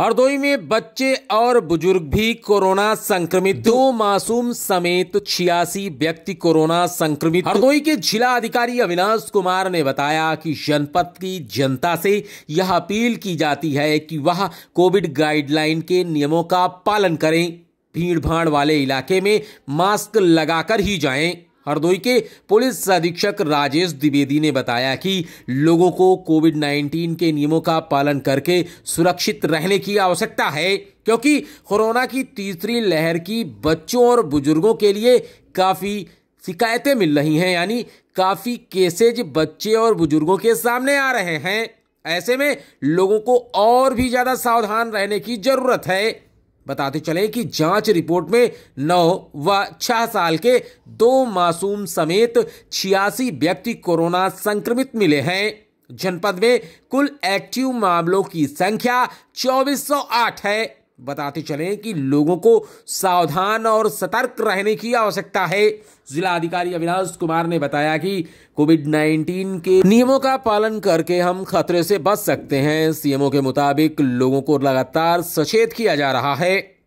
हरदोई में बच्चे और बुजुर्ग भी कोरोना संक्रमित दो मासूम समेत छियासी व्यक्ति कोरोना संक्रमित हरदोई के जिला अधिकारी अविनाश कुमार ने बताया कि जनपद की जनता से यह अपील की जाती है कि वह कोविड गाइडलाइन के नियमों का पालन करें भीड़ भाड़ वाले इलाके में मास्क लगाकर ही जाएं हरदोई के पुलिस अधीक्षक राजेश द्विवेदी ने बताया कि लोगों को कोविड 19 के नियमों का पालन करके सुरक्षित रहने की आवश्यकता है क्योंकि कोरोना की तीसरी लहर की बच्चों और बुजुर्गों के लिए काफ़ी शिकायतें मिल रही हैं यानी काफ़ी केसेज बच्चे और बुजुर्गों के सामने आ रहे हैं ऐसे में लोगों को और भी ज़्यादा सावधान रहने की ज़रूरत है बताते चले कि जांच रिपोर्ट में नौ व छह साल के दो मासूम समेत छियासी व्यक्ति कोरोना संक्रमित मिले हैं जनपद में कुल एक्टिव मामलों की संख्या 2408 है बताते चले कि लोगों को सावधान और सतर्क रहने की आवश्यकता है जिला अधिकारी अविनाश कुमार ने बताया कि कोविड 19 के नियमों का पालन करके हम खतरे से बच सकते हैं सीएमओ के मुताबिक लोगों को लगातार सचेत किया जा रहा है